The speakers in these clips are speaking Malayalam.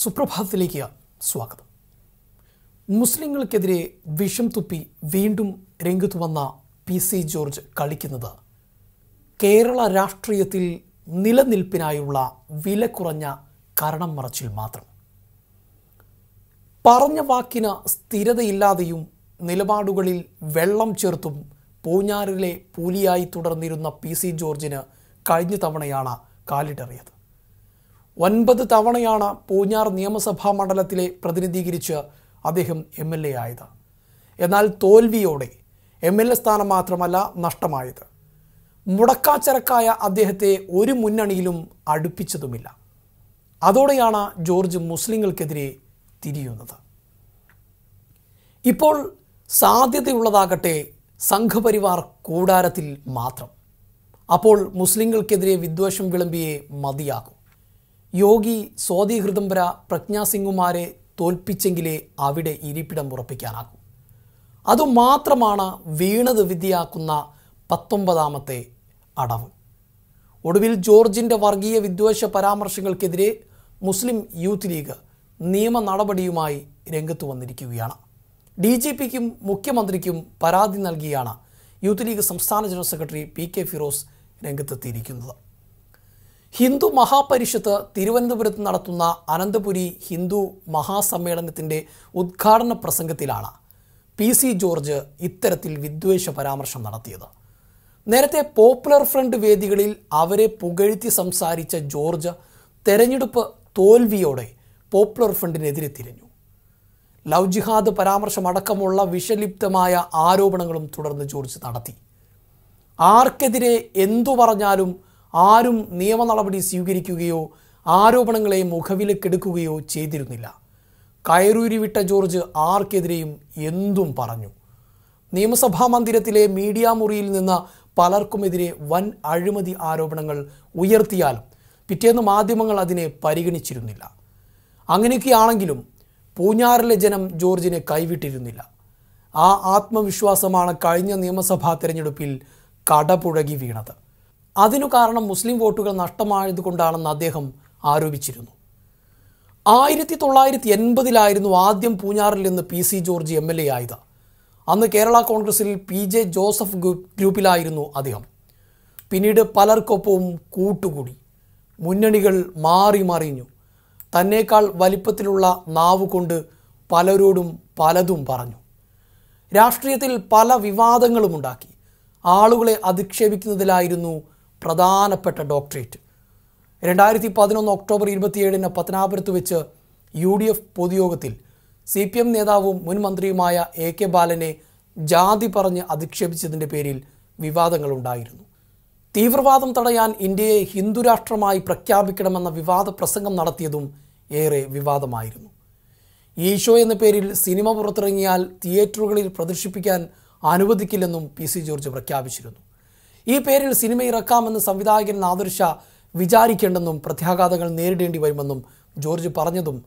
സുപ്രഭാതത്തിലേക്ക് സ്വാഗതം മുസ്ലിങ്ങൾക്കെതിരെ വിഷം തുപ്പി വീണ്ടും രംഗത്തു വന്ന പി സി ജോർജ് കളിക്കുന്നത് കേരള രാഷ്ട്രീയത്തിൽ നിലനിൽപ്പിനായുള്ള വില കുറഞ്ഞ കരണം മറച്ചിൽ മാത്രം പറഞ്ഞ വാക്കിന് സ്ഥിരതയില്ലാതെയും നിലപാടുകളിൽ വെള്ളം ചേർത്തും പൂഞ്ഞാറിലെ പൂലിയായി തുടർന്നിരുന്ന പി സി ജോർജിന് കഴിഞ്ഞ തവണയാണ് കാലിടറിയത് ഒൻപത് തവണയാണ് പൂഞ്ഞാർ നിയമസഭാ മണ്ഡലത്തിലെ പ്രതിനിധീകരിച്ച് അദ്ദേഹം എം എൽ എ ആയത് എന്നാൽ തോൽവിയോടെ എം എൽ എ സ്ഥാനം മാത്രമല്ല നഷ്ടമായത് മുടക്കാച്ചരക്കായ അദ്ദേഹത്തെ ഒരു മുന്നണിയിലും അടുപ്പിച്ചതുമില്ല അതോടെയാണ് ജോർജ് മുസ്ലിങ്ങൾക്കെതിരെ തിരിയുന്നത് ഇപ്പോൾ സാധ്യതയുള്ളതാകട്ടെ സംഘപരിവാർ കൂടാരത്തിൽ മാത്രം അപ്പോൾ മുസ്ലിങ്ങൾക്കെതിരെ വിദ്വേഷം വിളമ്പിയെ മതിയാകും യോഗി സ്വാതിഹൃദംബര പ്രജ്ഞാസിംഗുമാരെ തോൽപ്പിച്ചെങ്കിലേ അവിടെ ഇരിപ്പിടം ഉറപ്പിക്കാനാകൂ അതുമാത്രമാണ് വീണത് വിദ്യയാക്കുന്ന പത്തൊമ്പതാമത്തെ അടവ് ഒടുവിൽ ജോർജിൻ്റെ വർഗീയ വിദ്വേഷ പരാമർശങ്ങൾക്കെതിരെ മുസ്ലിം യൂത്ത് ലീഗ് നിയമ നടപടിയുമായി രംഗത്ത് വന്നിരിക്കുകയാണ് ഡി ജി പിക്കും മുഖ്യമന്ത്രിക്കും പരാതി നൽകിയാണ് യൂത്ത് ലീഗ് സംസ്ഥാന general secretary P K Firoz രംഗത്തെത്തിയിരിക്കുന്നത് ഹിന്ദു മഹാപരിഷത്ത് തിരുവനന്തപുരത്ത് നടത്തുന്ന അനന്തപുരി ഹിന്ദു മഹാസമ്മേളനത്തിൻ്റെ ഉദ്ഘാടന പ്രസംഗത്തിലാണ് പി സി ജോർജ് ഇത്തരത്തിൽ വിദ്വേഷ പരാമർശം നടത്തിയത് നേരത്തെ പോപ്പുലർ ഫ്രണ്ട് വേദികളിൽ അവരെ പുകഴ്ത്തി സംസാരിച്ച ജോർജ് തെരഞ്ഞെടുപ്പ് തോൽവിയോടെ പോപ്പുലർ ഫ്രണ്ടിനെതിരെ തിരിഞ്ഞു ലവ് ജിഹാദ് പരാമർശമടക്കമുള്ള വിഷലിപ്തമായ ആരോപണങ്ങളും തുടർന്ന് ജോർജ് നടത്തി ആർക്കെതിരെ എന്തു പറഞ്ഞാലും ആരും നിയമ നടപടി സ്വീകരിക്കുകയോ ആരോപണങ്ങളെ മുഖവിലക്കെടുക്കുകയോ ചെയ്തിരുന്നില്ല കയറൂരി വിട്ട ജോർജ് ആർക്കെതിരെയും എന്തും പറഞ്ഞു നിയമസഭാ മന്ദിരത്തിലെ മീഡിയ മുറിയിൽ നിന്ന് പലർക്കുമെതിരെ വൻ അഴിമതി ആരോപണങ്ങൾ ഉയർത്തിയാലും പിറ്റേന്ന് മാധ്യമങ്ങൾ അതിനെ പരിഗണിച്ചിരുന്നില്ല അങ്ങനെയൊക്കെയാണെങ്കിലും പൂഞ്ഞാറിലെ ജനം ജോർജിനെ കൈവിട്ടിരുന്നില്ല ആ ആത്മവിശ്വാസമാണ് കഴിഞ്ഞ നിയമസഭാ തെരഞ്ഞെടുപ്പിൽ കടപുഴകി വീണത് അതിനു കാരണം മുസ്ലിം വോട്ടുകൾ കൊണ്ടാണെന്ന് അദ്ദേഹം ആരോപിച്ചിരുന്നു ആയിരത്തി തൊള്ളായിരത്തി എൺപതിലായിരുന്നു ആദ്യം പൂഞ്ഞാറിൽ നിന്ന് P C George M L A ആയത് അന്ന് കേരള കോൺഗ്രസിൽ പി ജെ ജോസഫ് ഗ്രൂപ്പിലായിരുന്നു അദ്ദേഹം പിന്നീട് പലർക്കൊപ്പവും കൂട്ടുകൂടി മുന്നണികൾ മാറി മറിഞ്ഞു തന്നേക്കാൾ വലിപ്പത്തിലുള്ള നാവ് കൊണ്ട് പലരോടും പലതും പറഞ്ഞു രാഷ്ട്രീയത്തിൽ പല വിവാദങ്ങളുമുണ്ടാക്കി ആളുകളെ അധിക്ഷേപിക്കുന്നതിലായിരുന്നു പ്രധാനപ്പെട്ട ഡോക്ടറേറ്റ് രണ്ടായിരത്തി പതിനൊന്ന് ഒക്ടോബർ ഇരുപത്തിയേഴിന് പത്തനാപുരത്ത് വെച്ച് യു ഡി എഫ് പൊതുയോഗത്തിൽ സി പി എം നേതാവും മുൻ മന്ത്രിയുമായ എ കെ ബാലനെ ജാതി പറഞ്ഞ് അധിക്ഷേപിച്ചതിൻ്റെ പേരിൽ വിവാദങ്ങളുണ്ടായിരുന്നു തീവ്രവാദം തടയാൻ ഇന്ത്യയെ ഹിന്ദുരാഷ്ട്രമായി പ്രഖ്യാപിക്കണമെന്ന വിവാദ പ്രസംഗം നടത്തിയതും ഏറെ വിവാദമായിരുന്നു ഈശോ എന്ന പേരിൽ സിനിമ പുറത്തിറങ്ങിയാൽ തിയേറ്ററുകളിൽ പ്രദർശിപ്പിക്കാൻ അനുവദിക്കില്ലെന്നും പി സി ജോർജ് പ്രഖ്യാപിച്ചിരുന്നു ഈ പേരിൽ സിനിമ ഇറക്കാമെന്ന് സംവിധായകൻ നാദൃശ വിചാരിക്കേണ്ടെന്നും പ്രത്യാഘാതങ്ങൾ നേരിടേണ്ടി വരുമെന്നും ജോർജ് പറഞ്ഞതും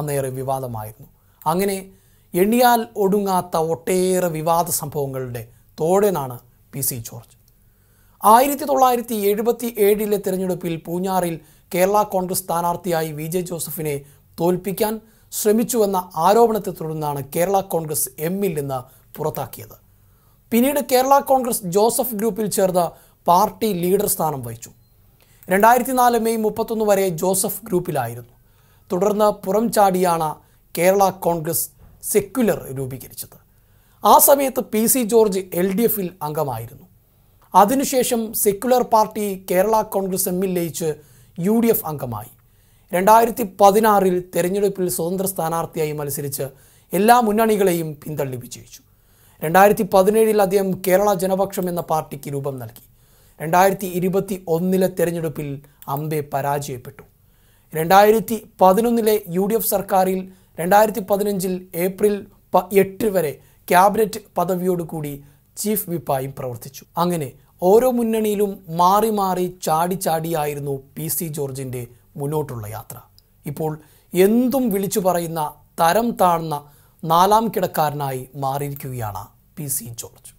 അന്നേറെ വിവാദമായിരുന്നു അങ്ങനെ എണ്ണിയാൽ ഒടുങ്ങാത്ത ഒട്ടേറെ വിവാദ സംഭവങ്ങളുടെ തോടനാണ് പി സി ജോർജ് ആയിരത്തി തൊള്ളായിരത്തി എഴുപത്തി ഏഴിലെ തിരഞ്ഞെടുപ്പിൽ പൂഞ്ഞാറിൽ കേരള കോൺഗ്രസ് സ്ഥാനാർത്ഥിയായി വി ജെ ജോസഫിനെ തോൽപ്പിക്കാൻ ശ്രമിച്ചുവെന്ന ആരോപണത്തെ തുടർന്നാണ് കേരള കോൺഗ്രസ് എമ്മിൽ നിന്ന് പുറത്താക്കിയത് പിന്നീട് കേരള കോൺഗ്രസ് ജോസഫ് ഗ്രൂപ്പിൽ ചേർന്ന് പാർട്ടി ലീഡർ സ്ഥാനം വഹിച്ചു രണ്ടായിരത്തി നാല് മെയ് മുപ്പത്തൊന്ന് വരെ ജോസഫ് ഗ്രൂപ്പിലായിരുന്നു തുടർന്ന് പുറം ചാടിയാണ് കേരള കോൺഗ്രസ് സെക്യുലർ രൂപീകരിച്ചത് ആ സമയത്ത് P C George L D എഫിൽ അംഗമായിരുന്നു അതിനുശേഷം സെക്യുലർ പാർട്ടി കേരള കോൺഗ്രസ് എമ്മിൽ ലയിച്ച് യു ഡി എഫ് അംഗമായി രണ്ടായിരത്തി പതിനാറിൽ തെരഞ്ഞെടുപ്പിൽ സ്വതന്ത്ര സ്ഥാനാർത്ഥിയായി മത്സരിച്ച് എല്ലാ മുന്നണികളെയും പിന്തള്ളി വിജയിച്ചു രണ്ടായിരത്തി പതിനേഴിൽ അദ്ദേഹം കേരള ജനപക്ഷം എന്ന പാർട്ടിക്ക് രൂപം നൽകി രണ്ടായിരത്തി ഇരുപത്തി ഒന്നിലെ തെരഞ്ഞെടുപ്പിൽ അംബെ പരാജയപ്പെട്ടു രണ്ടായിരത്തി പതിനൊന്നിലെ യു ഡി എഫ് സർക്കാരിൽ രണ്ടായിരത്തി പതിനഞ്ചിൽ ഏപ്രിൽ പ എട്ട് വരെ ക്യാബിനറ്റ് പദവിയോടുകൂടി ചീഫ് വിപ്പായും പ്രവർത്തിച്ചു അങ്ങനെ ഓരോ മുന്നണിയിലും മാറി മാറി ചാടി ചാടിയായിരുന്നു പി സി ജോർജിൻ്റെ മുന്നോട്ടുള്ള യാത്ര ഇപ്പോൾ എന്തും വിളിച്ചു പറയുന്ന തരം താഴ്ന്ന നാലാം കിടക്കാരനായി മാറിയിരിക്കുകയാണ് പി സി ജോർജ്